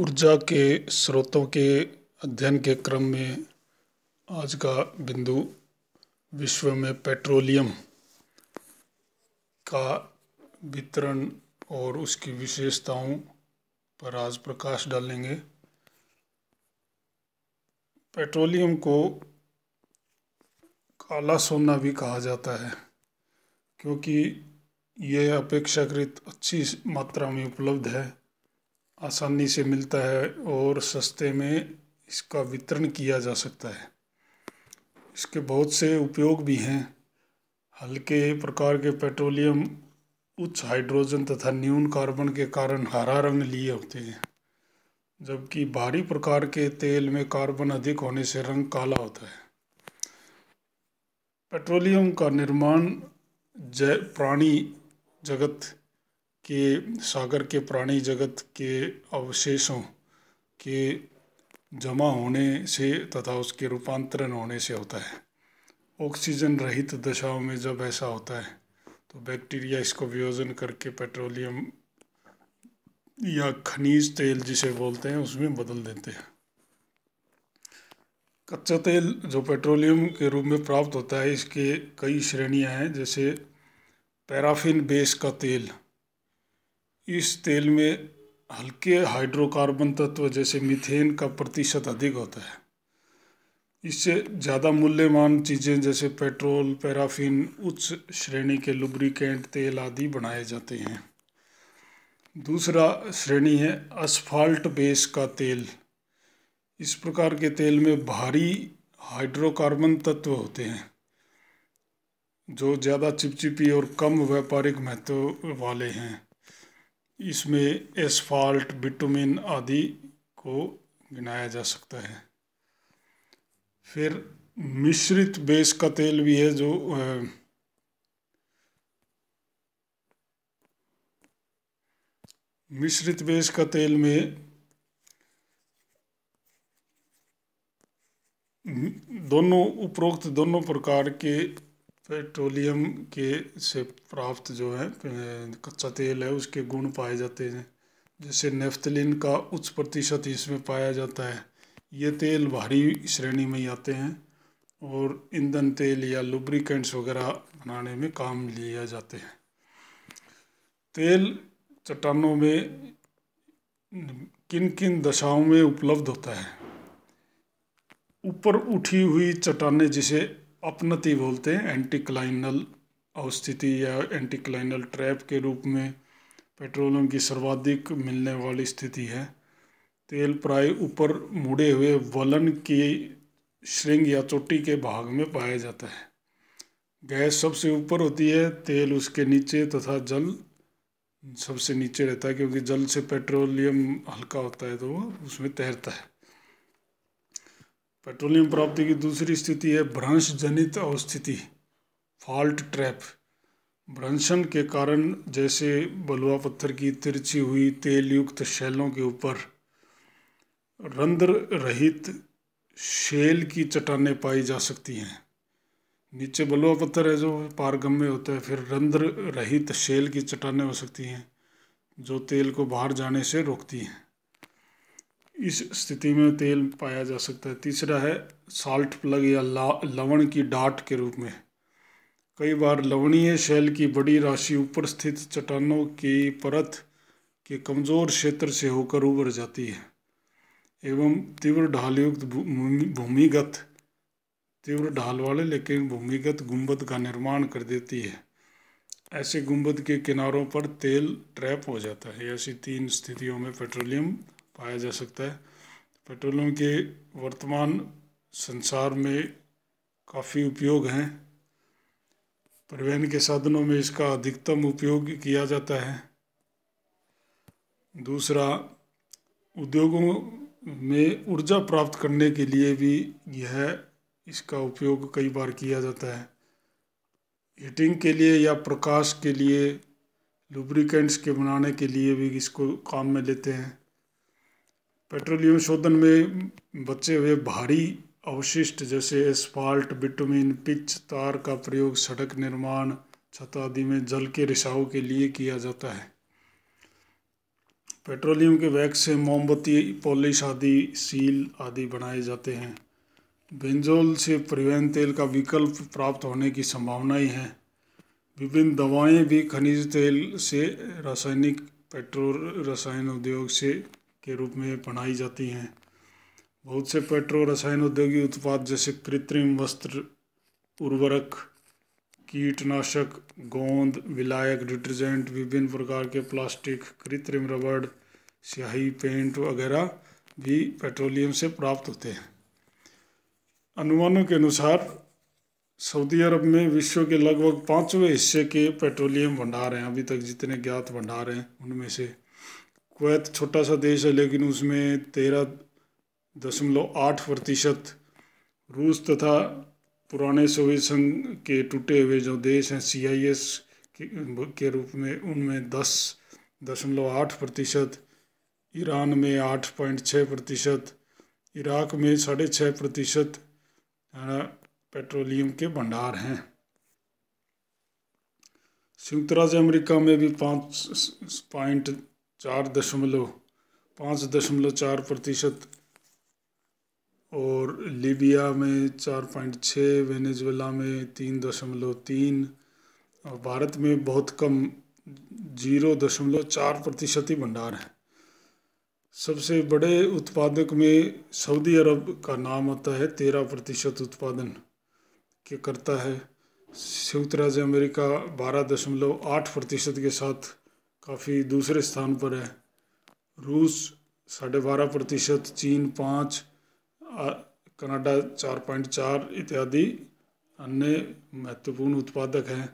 ऊर्जा के स्रोतों के अध्ययन के क्रम में आज का बिंदु विश्व में पेट्रोलियम का वितरण और उसकी विशेषताओं पर आज प्रकाश डालेंगे पेट्रोलियम को काला सोना भी कहा जाता है क्योंकि यह अपेक्षाकृत अच्छी मात्रा में उपलब्ध है आसानी से मिलता है और सस्ते में इसका वितरण किया जा सकता है इसके बहुत से उपयोग भी हैं हल्के प्रकार के पेट्रोलियम उच्च हाइड्रोजन तथा न्यून कार्बन के कारण हरा रंग लिए होते हैं जबकि भारी प्रकार के तेल में कार्बन अधिक होने से रंग काला होता है पेट्रोलियम का निर्माण जय प्राणी जगत के सागर के प्राणी जगत के अवशेषों के जमा होने से तथा उसके रूपांतरण होने से होता है ऑक्सीजन रहित दशाओं में जब ऐसा होता है तो बैक्टीरिया इसको वियोजन करके पेट्रोलियम या खनिज तेल जिसे बोलते हैं उसमें बदल देते हैं कच्चा तेल जो पेट्रोलियम के रूप में प्राप्त होता है इसके कई श्रेणियां हैं जैसे पैराफिन बेस का तेल इस तेल में हल्के हाइड्रोकार्बन तत्व जैसे मीथेन का प्रतिशत अधिक होता है इससे ज़्यादा मूल्यवान चीज़ें जैसे पेट्रोल पैराफिन उच्च श्रेणी के लुब्रिकेंट तेल आदि बनाए जाते हैं दूसरा श्रेणी है असफाल्ट बेस का तेल इस प्रकार के तेल में भारी हाइड्रोकार्बन तत्व होते हैं जो ज़्यादा चिपचिपी और कम व्यापारिक महत्व वाले हैं इसमें एसफाल्ट बिटुमिन आदि को गिनाया जा सकता है फिर मिश्रित बेस का तेल भी है जो मिश्रित बेस का तेल में दोनों उपरोक्त दोनों प्रकार के पेट्रोलियम के से प्राप्त जो है कच्चा तेल है उसके गुण पाए जाते हैं जैसे नेफ्थलिन का उच्च प्रतिशत इसमें पाया जाता है ये तेल भारी श्रेणी में ही आते हैं और ईंधन तेल या लुब्रिकेंट्स वगैरह बनाने में काम लिया जाते हैं तेल चट्टानों में किन किन दशाओं में उपलब्ध होता है ऊपर उठी हुई चट्टाने जिसे अपनति बोलते हैं एंटीक्लाइनल अवस्थिति या एंटीक्लाइनल ट्रैप के रूप में पेट्रोलियम की सर्वाधिक मिलने वाली स्थिति है तेल प्राय ऊपर मुड़े हुए वलन की श्रृंग या चोटी के भाग में पाया जाता है गैस सबसे ऊपर होती है तेल उसके नीचे तथा जल सबसे नीचे रहता है क्योंकि जल से पेट्रोलियम हल्का होता है तो वो उसमें तैरता है पेट्रोलियम प्राप्ति की दूसरी स्थिति है भ्रंश जनित अवस्थिति फॉल्ट ट्रैप भ्रंशन के कारण जैसे बलुआ पत्थर की तिरछी हुई तेल युक्त शैलों के ऊपर रंध्र रहित शेल की चट्टाने पाई जा सकती हैं नीचे बलुआ पत्थर है जो में होता है फिर रंध्र रहित शेल की चट्टाने हो सकती हैं जो तेल को बाहर जाने से रोकती हैं इस स्थिति में तेल पाया जा सकता है तीसरा है साल्ट प्लग या लवण की डाट के रूप में कई बार लवणीय शैल की बड़ी राशि ऊपर स्थित चट्टानों की परत के कमज़ोर क्षेत्र से होकर उबर जाती है एवं तीव्र ढालयुक्त भूमिगत तीव्र ढाल वाले लेकिन भूमिगत गुंबद का निर्माण कर देती है ऐसे गुंबद के किनारों पर तेल ट्रैप हो जाता है ऐसी तीन स्थितियों में पेट्रोलियम पाया जा सकता है पेट्रोलियम के वर्तमान संसार में काफ़ी उपयोग हैं परिवहन के साधनों में इसका अधिकतम उपयोग किया जाता है दूसरा उद्योगों में ऊर्जा प्राप्त करने के लिए भी यह इसका उपयोग कई बार किया जाता है हीटिंग के लिए या प्रकाश के लिए लुब्रिकेंट्स के बनाने के लिए भी इसको काम में लेते हैं पेट्रोलियम शोधन में बचे हुए भारी अवशिष्ट जैसे एस्फाल्ट बिटुमिन पिच तार का प्रयोग सड़क निर्माण छत आदि में जल के रिसाव के लिए किया जाता है पेट्रोलियम के वैक्स से मोमबत्ती पॉलिश आदि सील आदि बनाए जाते हैं बेंजोल से परिवहन तेल का विकल्प प्राप्त होने की संभावनाएं हैं विभिन्न दवाएं भी खनिज तेल से रासायनिक पेट्रोल रसायन उद्योग से के रूप में पढ़ाई जाती हैं बहुत से पेट्रो रसायन उद्योगी उत्पाद जैसे कृत्रिम वस्त्र उर्वरक कीटनाशक गोंद विलायक डिटर्जेंट विभिन्न प्रकार के प्लास्टिक कृत्रिम रबड़ स्याही पेंट वगैरह भी पेट्रोलियम से प्राप्त होते हैं अनुमानों के अनुसार सऊदी अरब में विश्व के लगभग पाँचवें हिस्से के पेट्रोलियम भंडार हैं अभी तक जितने ज्ञात भंडार हैं उनमें से कुवैत छोटा सा देश है लेकिन उसमें तेरह दशमलव आठ प्रतिशत रूस तथा पुराने सोवियत संघ के टूटे हुए जो देश हैं सी आई एस के रूप में उनमें दस दशमलव आठ प्रतिशत ईरान में आठ पॉइंट छः प्रतिशत इराक में साढ़े छः प्रतिशत पेट्रोलियम के भंडार हैं संयुक्त राज्य अमेरिका में भी पाँच पॉइंट चार दशमलव पाँच दशमलव चार प्रतिशत और लीबिया में चार पॉइंट छः वेनेजुएला में तीन दशमलव तीन और भारत में बहुत कम जीरो दशमलव चार प्रतिशत ही भंडार है सबसे बड़े उत्पादक में सऊदी अरब का नाम आता है तेरह प्रतिशत उत्पादन के करता है संयुक्त राज्य अमेरिका बारह दशमलव आठ प्रतिशत के साथ काफ़ी दूसरे स्थान पर है रूस साढ़े बारह प्रतिशत चीन पाँच कनाडा चार पॉइंट चार इत्यादि अन्य महत्वपूर्ण उत्पादक हैं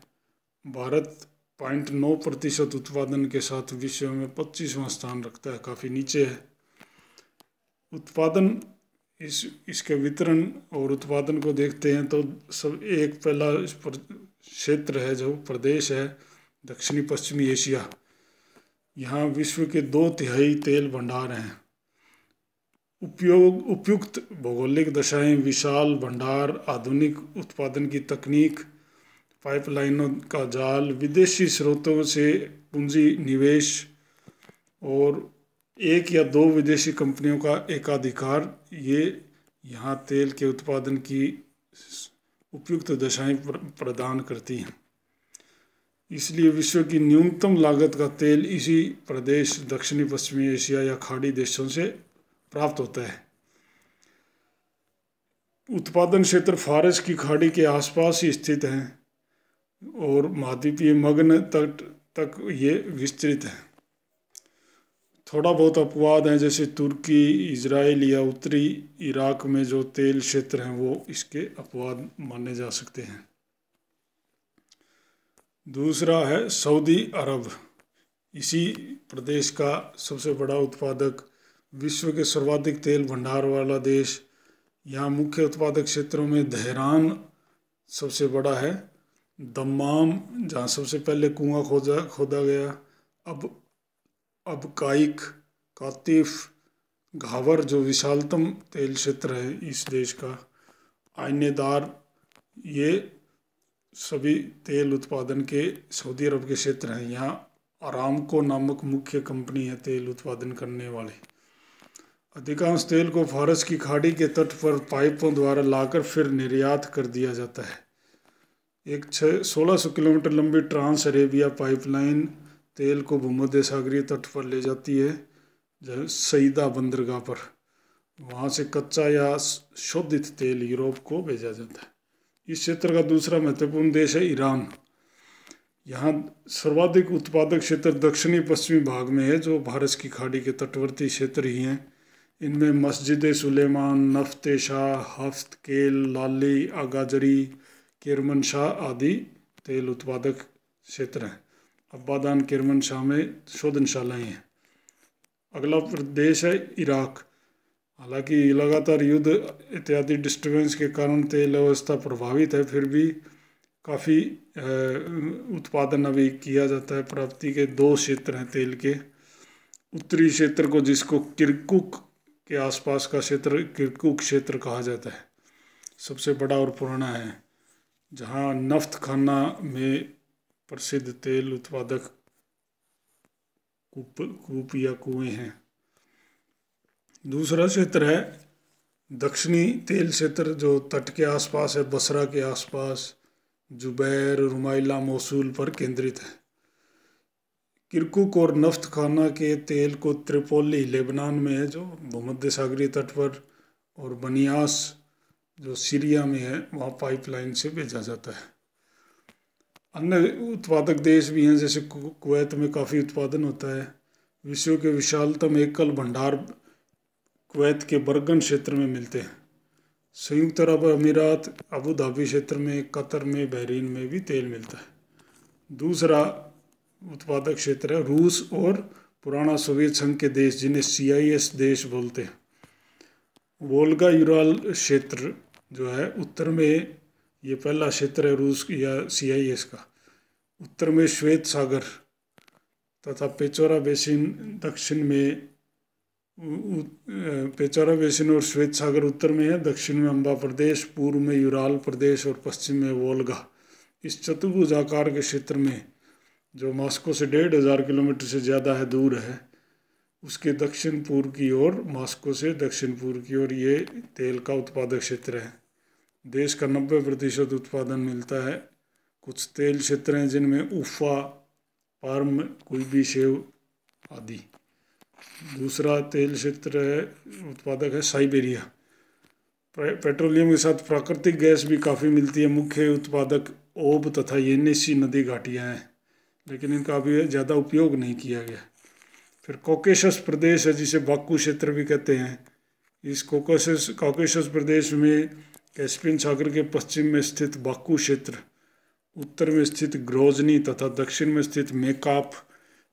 भारत पॉइंट नौ प्रतिशत उत्पादन के साथ विश्व में पच्चीसवां स्थान रखता है काफ़ी नीचे है उत्पादन इस इसके वितरण और उत्पादन को देखते हैं तो सब एक पहला इस क्षेत्र है जो प्रदेश है दक्षिणी पश्चिमी एशिया यहाँ विश्व के दो तिहाई तेल भंडार हैं उपयोग उपयुक्त भौगोलिक दशाएं विशाल भंडार आधुनिक उत्पादन की तकनीक पाइपलाइनों का जाल विदेशी स्रोतों से पूंजी निवेश और एक या दो विदेशी कंपनियों का एकाधिकार ये यहाँ तेल के उत्पादन की उपयुक्त दशाएं प्रदान करती हैं इसलिए विश्व की न्यूनतम लागत का तेल इसी प्रदेश दक्षिणी पश्चिमी एशिया या खाड़ी देशों से प्राप्त होता है उत्पादन क्षेत्र फारस की खाड़ी के आसपास ही स्थित हैं और महाद्वीपीय मग्न तट तक ये विस्तृत हैं थोड़ा बहुत अपवाद हैं जैसे तुर्की इजराइल या उत्तरी इराक में जो तेल क्षेत्र हैं वो इसके अपवाद माने जा सकते हैं दूसरा है सऊदी अरब इसी प्रदेश का सबसे बड़ा उत्पादक विश्व के सर्वाधिक तेल भंडार वाला देश यहाँ मुख्य उत्पादक क्षेत्रों में देहरान सबसे बड़ा है दमाम जहाँ सबसे पहले कुआं खोदा खोदा गया अब अब काइक कातिफ घावर जो विशालतम तेल क्षेत्र है इस देश का आइनेदार ये सभी तेल उत्पादन के सऊदी अरब के क्षेत्र हैं यहाँ आरामको नामक मुख्य कंपनी है तेल उत्पादन करने वाली अधिकांश तेल को फारस की खाड़ी के तट पर पाइपों द्वारा लाकर फिर निर्यात कर दिया जाता है एक छः सोलह सौ किलोमीटर लंबी ट्रांस अरेबिया पाइपलाइन तेल को भूमध्य सागरीय तट पर ले जाती है सईदा बंदरगाह पर वहाँ से कच्चा या शोधित तेल यूरोप को भेजा जाता है इस क्षेत्र का दूसरा महत्वपूर्ण देश है ईरान यहाँ सर्वाधिक उत्पादक क्षेत्र दक्षिणी पश्चिमी भाग में है जो भारत की खाड़ी के तटवर्ती क्षेत्र ही हैं इनमें मस्जिद सुलेमान नफ्त शाह हफ्त केल लाली आगाजरी किरमन शाह आदि तेल उत्पादक क्षेत्र हैं अब्बादान किरमन शाह में शोधनशालाएँ हैं अगला प्रदेश है इराक़ हालांकि लगातार युद्ध इत्यादि डिस्टर्बेंस के कारण तेल अवस्था प्रभावित है फिर भी काफ़ी उत्पादन अभी किया जाता है प्राप्ति के दो क्षेत्र हैं तेल के उत्तरी क्षेत्र को जिसको किरकुक के आसपास का क्षेत्र किरकुक क्षेत्र कहा जाता है सबसे बड़ा और पुराना है जहाँ नफ्त खाना में प्रसिद्ध तेल उत्पादक कूप कूप या कुएँ हैं दूसरा क्षेत्र है दक्षिणी तेल क्षेत्र जो तट के आसपास है बसरा के आसपास जुबैर रुमाइला मौसूल पर केंद्रित है किरकुक और नफ्त खाना के तेल को त्रिपोली लेबनान में है जो भूमध्य सागरी तट पर और बनियास जो सीरिया में है वहाँ पाइपलाइन से भेजा जाता है अन्य उत्पादक देश भी हैं जैसे कुवैत में काफ़ी उत्पादन होता है विश्व के विशालतम एकल भंडार कुवैत के बरगन क्षेत्र में मिलते हैं संयुक्त अरब अमीरात अबू धाबी क्षेत्र में कतर में बहरीन में भी तेल मिलता है दूसरा उत्पादक क्षेत्र है रूस और पुराना सोवियत संघ के देश जिन्हें सी आई एस देश बोलते हैं वोल्गा यूराल क्षेत्र जो है उत्तर में ये पहला क्षेत्र है रूस या सी आई एस का उत्तर में श्वेत सागर तथा पेचोरा बेसिन दक्षिण में पेचारा बेसिन और श्वेत सागर उत्तर में है दक्षिण में अम्बा प्रदेश पूर्व में यूराल प्रदेश और पश्चिम में वोलगा इस चतुर्भुज आकार के क्षेत्र में जो मास्को से डेढ़ हज़ार किलोमीटर से ज़्यादा है दूर है उसके दक्षिण पूर्व की ओर मास्को से दक्षिण पूर्व की ओर ये तेल का उत्पादक क्षेत्र है देश का नब्बे प्रतिशत उत्पादन मिलता है कुछ तेल क्षेत्र हैं जिनमें उफा पार्म कुलबी सेव आदि दूसरा तेल क्षेत्र है उत्पादक है साइबेरिया पेट्रोलियम के साथ प्राकृतिक गैस भी काफ़ी मिलती है मुख्य उत्पादक ओब तथा येनेसी नदी घाटियाँ हैं लेकिन इनका अभी ज़्यादा उपयोग नहीं किया गया फिर कोकेशस प्रदेश है जिसे बाकू क्षेत्र भी कहते हैं इस कोकोशस कोकेशस प्रदेश में कैस्पियन सागर के पश्चिम में स्थित बाकू क्षेत्र उत्तर में स्थित ग्रोजनी तथा दक्षिण में स्थित मेकाप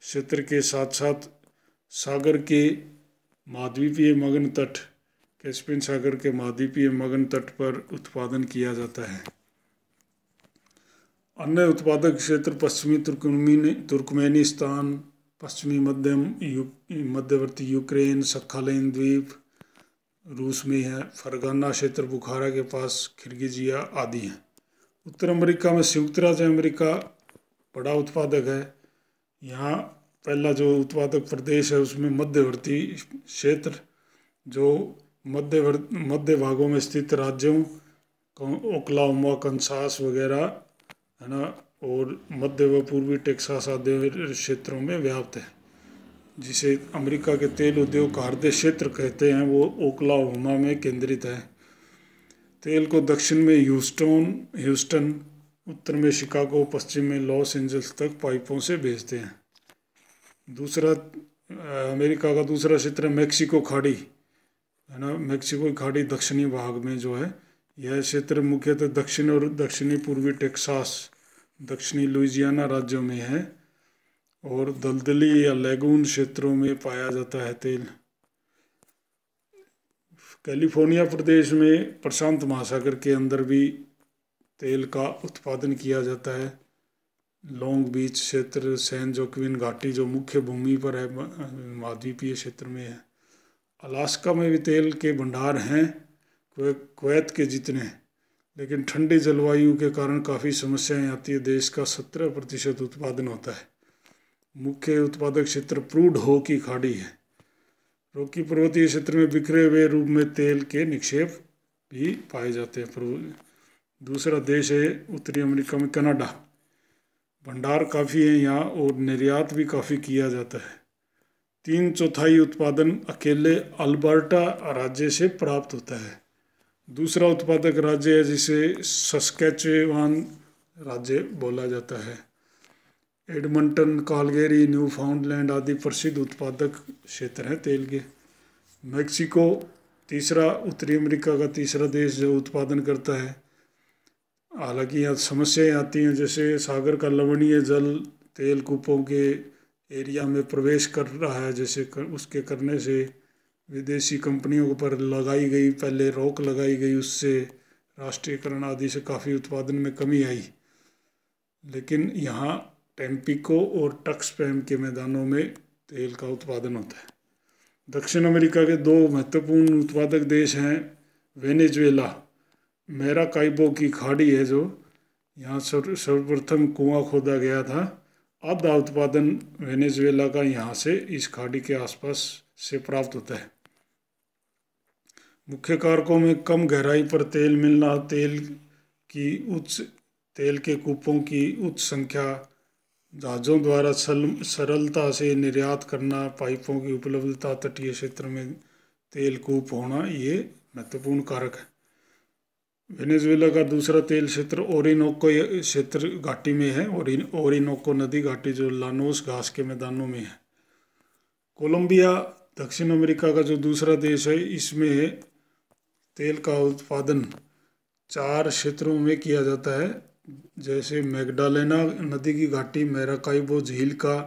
क्षेत्र के साथ साथ सागर के महाद्वीपीय मगन तट कैस्पियन सागर के महाद्वीपीय मगन तट पर उत्पादन किया जाता है अन्य उत्पादक क्षेत्र पश्चिमी तुर्कमेनिस्तान पश्चिमी मध्यम यू, मध्यवर्ती यूक्रेन सखालिन द्वीप रूस में है फरगाना क्षेत्र बुखारा के पास खिरगिजिया आदि हैं उत्तर अमेरिका में संयुक्त राज्य अमेरिका बड़ा उत्पादक है यहाँ पहला जो उत्पादक प्रदेश है उसमें मध्यवर्ती क्षेत्र जो मध्य मध्य भागों में स्थित राज्यों ओकलाहोमा कंसास वगैरह है ना और मध्य व पूर्वी टेक्सास आदि क्षेत्रों में व्याप्त है जिसे अमेरिका के तेल उद्योग का हृदय क्षेत्र कहते हैं वो ओकलाहोमा में केंद्रित है तेल को दक्षिण में ह्यूस्टन ह्यूस्टन उत्तर में शिकागो पश्चिम में लॉस एंजल्स तक पाइपों से भेजते हैं दूसरा अमेरिका का दूसरा क्षेत्र है मेक्सिको खाड़ी है ना मेक्सिको खाड़ी दक्षिणी भाग में जो है यह क्षेत्र मुख्यतः दक्षिण और दक्षिणी पूर्वी टेक्सास दक्षिणी लुइजियाना राज्यों में है और दलदली या लेगून क्षेत्रों में पाया जाता है तेल कैलिफोर्निया प्रदेश में प्रशांत महासागर के अंदर भी तेल का उत्पादन किया जाता है लॉन्ग बीच क्षेत्र सैन जोक्विन घाटी जो मुख्य भूमि पर है महाद्वीपीय क्षेत्र में है अलास्का में भी तेल के भंडार हैं कुवैत के जितने लेकिन ठंडी जलवायु के कारण काफ़ी समस्याएं आती है देश का सत्रह प्रतिशत उत्पादन होता है मुख्य उत्पादक क्षेत्र प्रूड हो की खाड़ी है रोकी पर्वतीय क्षेत्र में बिखरे हुए रूप में तेल के निक्षेप भी पाए जाते हैं दूसरा देश है उत्तरी अमेरिका में कनाडा भंडार काफ़ी है यहाँ और निर्यात भी काफ़ी किया जाता है तीन चौथाई उत्पादन अकेले अल्बर्टा राज्य से प्राप्त होता है दूसरा उत्पादक राज्य है जिसे सस्कैचवान राज्य बोला जाता है एडमंटन कालगेरी न्यूफाउंडलैंड आदि प्रसिद्ध उत्पादक क्षेत्र हैं तेल के मैक्सिको तीसरा उत्तरी अमेरिका का तीसरा देश जो उत्पादन करता है हालांकि यहाँ समस्याएं आती हैं जैसे सागर का लवणीय जल तेल कुपों के एरिया में प्रवेश कर रहा है जैसे कर, उसके करने से विदेशी कंपनियों पर लगाई गई पहले रोक लगाई गई उससे राष्ट्रीयकरण आदि से काफ़ी उत्पादन में कमी आई लेकिन यहाँ टेम्पिको और टक्स पैम के मैदानों में तेल का उत्पादन होता है दक्षिण अमेरिका के दो महत्वपूर्ण उत्पादक देश हैं वेनेजुएला मेरा काइबो की खाड़ी है जो यहाँ सर्वप्रथम कुआं खोदा गया था आधा उत्पादन वेनेजुएला का यहाँ से इस खाड़ी के आसपास से प्राप्त होता है मुख्य कारकों में कम गहराई पर तेल मिलना तेल की उच्च तेल के कूपों की उच्च संख्या जहाज़ों द्वारा सरलता से निर्यात करना पाइपों की उपलब्धता तटीय क्षेत्र में तेल कूप होना ये महत्वपूर्ण कारक है वेनेजुएला का दूसरा तेल क्षेत्र ओरिनोको क्षेत्र घाटी में है और ओरिनोको नदी घाटी जो लानोस घास के मैदानों में है कोलंबिया दक्षिण अमेरिका का जो दूसरा देश है इसमें तेल का उत्पादन चार क्षेत्रों में किया जाता है जैसे मैगडालेना नदी की घाटी मैराकाइबो झील का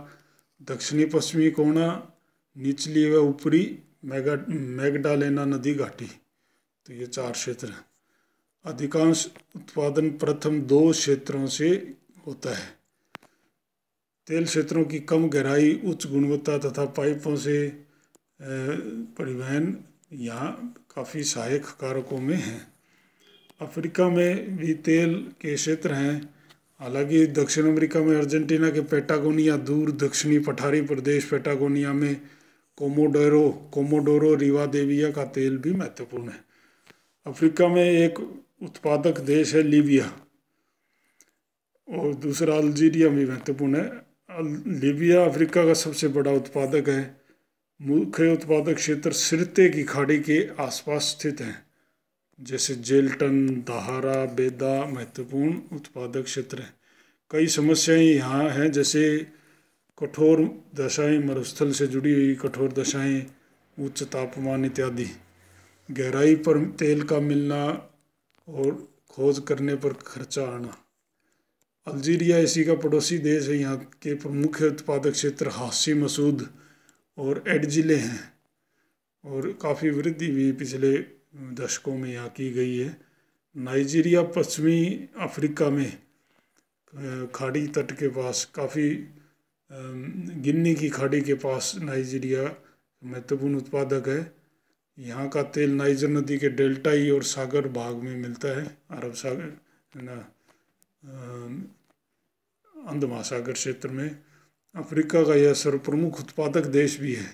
दक्षिणी पश्चिमी कोना निचली व ऊपरी मैगा मैगडालेना नदी घाटी तो ये चार क्षेत्र हैं अधिकांश उत्पादन प्रथम दो क्षेत्रों से होता है तेल क्षेत्रों की कम गहराई उच्च गुणवत्ता तथा पाइपों से परिवहन यहाँ काफ़ी सहायक कारकों में हैं अफ्रीका में भी तेल के क्षेत्र हैं हालांकि दक्षिण अमेरिका में अर्जेंटीना के पेटागोनिया दूर दक्षिणी पठारी प्रदेश पेटागोनिया में कोमोडोरो कोमोडोरो रिवा देविया का तेल भी महत्वपूर्ण है अफ्रीका में एक उत्पादक देश है लीबिया और दूसरा अल्जीरिया भी महत्वपूर्ण है लीबिया अफ्रीका का सबसे बड़ा उत्पादक है मुख्य उत्पादक क्षेत्र सिरते की खाड़ी के आसपास स्थित हैं जैसे जेलटन दहारा बेदा महत्वपूर्ण उत्पादक क्षेत्र हैं कई समस्याएं यहाँ हैं जैसे कठोर दशाएं मरुस्थल से जुड़ी हुई कठोर दशाएं उच्च तापमान इत्यादि गहराई पर तेल का मिलना और खोज करने पर खर्चा आना अल्जीरिया इसी का पड़ोसी देश है यहाँ के प्रमुख उत्पादक क्षेत्र हासी मसूद और एड ज़िले हैं और काफ़ी वृद्धि भी पिछले दशकों में यहाँ की गई है नाइजीरिया पश्चिमी अफ्रीका में खाड़ी तट के पास काफ़ी गिन्नी की खाड़ी के पास नाइजीरिया महत्वपूर्ण उत्पादक है यहाँ का तेल नाइजर नदी के डेल्टाई और सागर भाग में मिलता है अरब सागर ना अंध महासागर क्षेत्र में अफ्रीका का यह सर्वप्रमुख उत्पादक देश भी है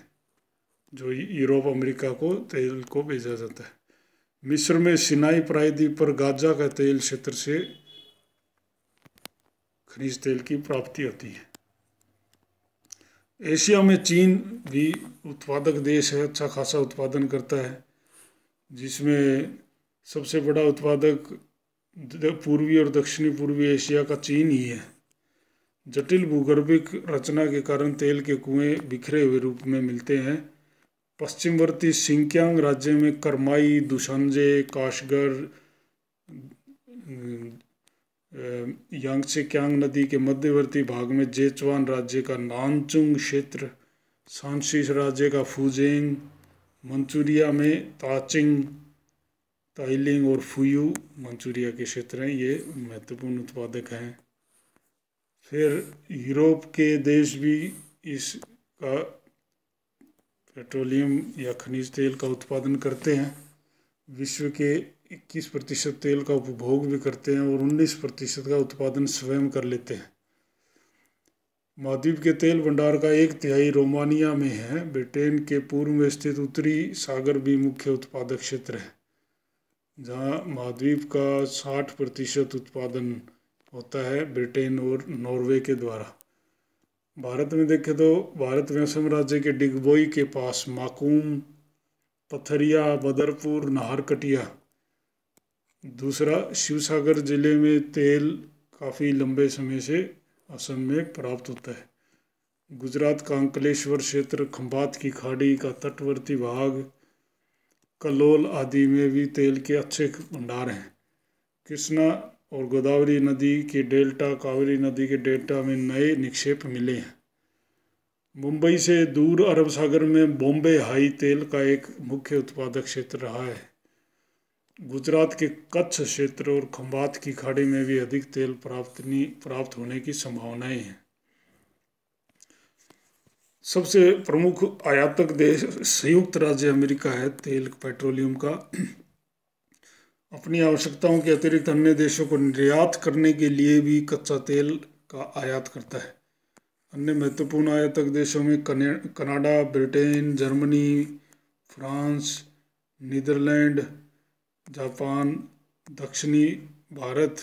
जो यूरोप अमेरिका को तेल को भेजा जाता है मिस्र में सिनाई प्रायद्वीप पर गाजा का तेल क्षेत्र से खनिज तेल की प्राप्ति होती है एशिया में चीन भी उत्पादक देश है अच्छा खासा उत्पादन करता है जिसमें सबसे बड़ा उत्पादक पूर्वी और दक्षिणी पूर्वी एशिया का चीन ही है जटिल भूगर्भिक रचना के कारण तेल के कुएं बिखरे हुए रूप में मिलते हैं पश्चिमवर्ती सिंक्यांग राज्य में करमाई दुशंजे काशगर यांगसे क्यांग नदी के मध्यवर्ती भाग में जेचवान राज्य का नानचुंग क्षेत्र सांशीस राज्य का फुजेंग मंचूरिया में ताचिंग ताइलिंग और फुयू मंचूरिया के क्षेत्र हैं ये महत्वपूर्ण उत्पादक हैं फिर यूरोप के देश भी इसका पेट्रोलियम या खनिज तेल का उत्पादन करते हैं विश्व के इक्कीस प्रतिशत तेल का उपभोग भी करते हैं और उन्नीस प्रतिशत का उत्पादन स्वयं कर लेते हैं महाद्वीप के तेल भंडार का एक तिहाई रोमानिया में है ब्रिटेन के पूर्व में स्थित उत्तरी सागर भी मुख्य उत्पादक क्षेत्र है जहाँ महाद्वीप का साठ प्रतिशत उत्पादन होता है ब्रिटेन और नॉर्वे के द्वारा भारत में देखें तो भारत में असम राज्य के डिगबोई के पास माकूम पथरिया बदरपुर नाहरकटिया दूसरा शिवसागर जिले में तेल काफ़ी लंबे समय से असम में प्राप्त होता है गुजरात का अंकलेश्वर क्षेत्र खम्भात की खाड़ी का तटवर्ती भाग कलोल आदि में भी तेल के अच्छे भंडार हैं कृष्णा और गोदावरी नदी के डेल्टा कावेरी नदी के डेल्टा में नए निक्षेप मिले हैं मुंबई से दूर अरब सागर में बॉम्बे हाई तेल का एक मुख्य उत्पादक क्षेत्र रहा है गुजरात के कच्छ क्षेत्र और खंभात की खाड़ी में भी अधिक तेल प्राप्त प्राप्त होने की संभावनाएं हैं सबसे प्रमुख आयातक देश संयुक्त राज्य अमेरिका है तेल पेट्रोलियम का अपनी आवश्यकताओं के अतिरिक्त अन्य देशों को निर्यात करने के लिए भी कच्चा तेल का आयात करता है अन्य महत्वपूर्ण आयातक देशों में Canada Britain Germany France Netherlands Japan दक्षिणी भारत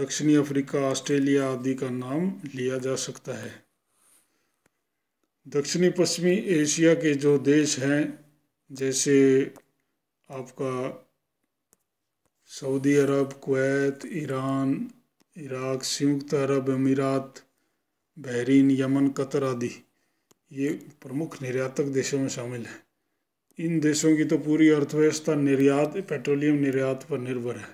दक्षिणी अफ्रीका ऑस्ट्रेलिया आदि का नाम लिया जा सकता है दक्षिणी पश्चिमी एशिया के जो देश हैं जैसे आपका Saudi Arab Kuwait Iran Iraq संयुक्त अरब अमीरात बहरीन यमन कतर आदि ये प्रमुख निर्यातक देशों में शामिल हैं इन देशों की तो पूरी अर्थव्यवस्था निर्यात पेट्रोलियम निर्यात पर निर्भर है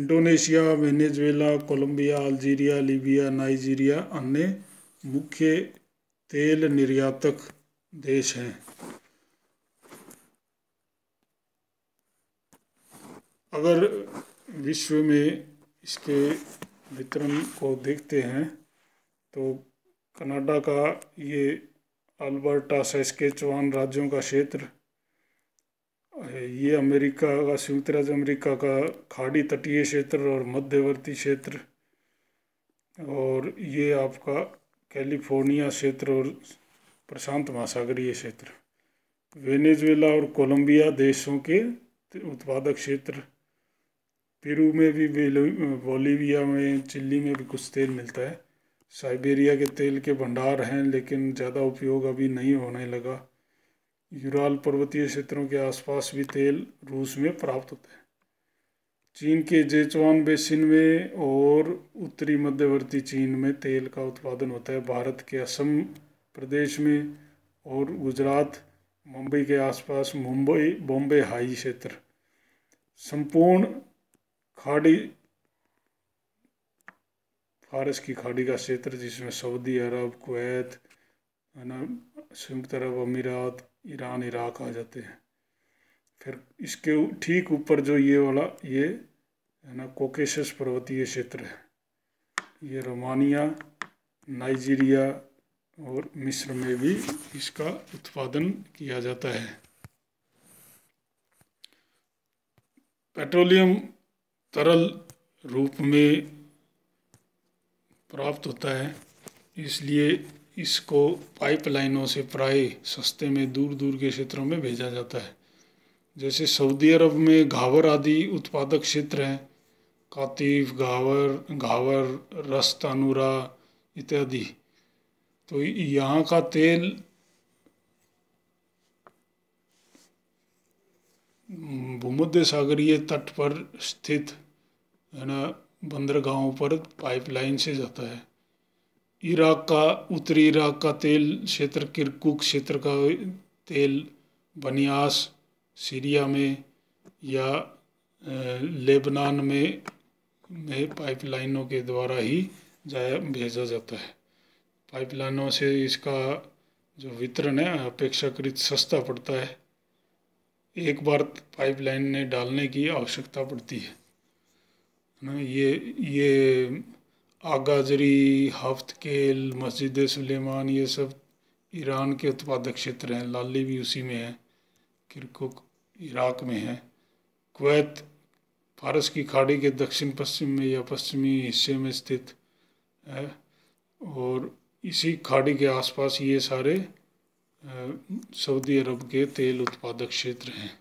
Indonesia Venezuela Colombia Algeria Libya Nigeria अन्य मुख्य तेल निर्यातक देश हैं अगर विश्व में इसके वितरण को देखते हैं तो कनाडा का ये अल्बर्टा सेस्केचवान राज्यों का क्षेत्र ये अमेरिका का संयुक्त राज्य अमेरिका का खाड़ी तटीय क्षेत्र और मध्यवर्ती क्षेत्र और ये आपका कैलिफोर्निया क्षेत्र और प्रशांत महासागरीय क्षेत्र वेनेजुएला और कोलंबिया देशों के उत्पादक क्षेत्र पेरू में भी बोलीविया में चिल्ली में भी कुछ तेल मिलता है साइबेरिया के तेल के भंडार हैं लेकिन ज़्यादा उपयोग अभी नहीं होने लगा यूराल पर्वतीय क्षेत्रों के आसपास भी तेल रूस में प्राप्त होता है चीन के जेचवान बेसिन में और उत्तरी मध्यवर्ती चीन में तेल का उत्पादन होता है भारत के असम प्रदेश में और गुजरात मुंबई के आसपास मुंबई बॉम्बे हाई क्षेत्र संपूर्ण खाड़ी फारस की खाड़ी का क्षेत्र जिसमें सऊदी अरब कुवैत है ना संयुक्त अरब अमीरात ईरान इराक आ जाते हैं फिर इसके ठीक ऊपर जो ये वाला ये है ना कोकेशस पर्वतीय क्षेत्र है ये रोमानिया नाइजीरिया और मिस्र में भी इसका उत्पादन किया जाता है पेट्रोलियम तरल रूप में प्राप्त होता है इसलिए इसको पाइपलाइनों से प्राय सस्ते में दूर दूर के क्षेत्रों में भेजा जाता है जैसे सऊदी अरब में घावर आदि उत्पादक क्षेत्र हैं कातीफ घावर घावर रस्तानुरा इत्यादि तो यहाँ का तेल भूमध्य सागरीय तट पर स्थित है ना बंदरगाहों पर पाइपलाइन से जाता है इराक का उत्तरी इराक का तेल क्षेत्र किरकुक क्षेत्र का तेल बनियास सीरिया में या लेबनान में में पाइपलाइनों के द्वारा ही जाया भेजा जाता है पाइपलाइनों से इसका जो वितरण है अपेक्षाकृत सस्ता पड़ता है एक बार पाइपलाइन ने डालने की आवश्यकता पड़ती है ना ये ये आगाजरी हफ्त केल मस्जिद सुलेमान ये सब ईरान के उत्पादक क्षेत्र हैं लाली भी उसी में है किरकुक इराक में है कुवैत फारस की खाड़ी के दक्षिण पश्चिम में या पश्चिमी हिस्से में स्थित है और इसी खाड़ी के आसपास ये सारे सऊदी अरब के तेल उत्पादक क्षेत्र हैं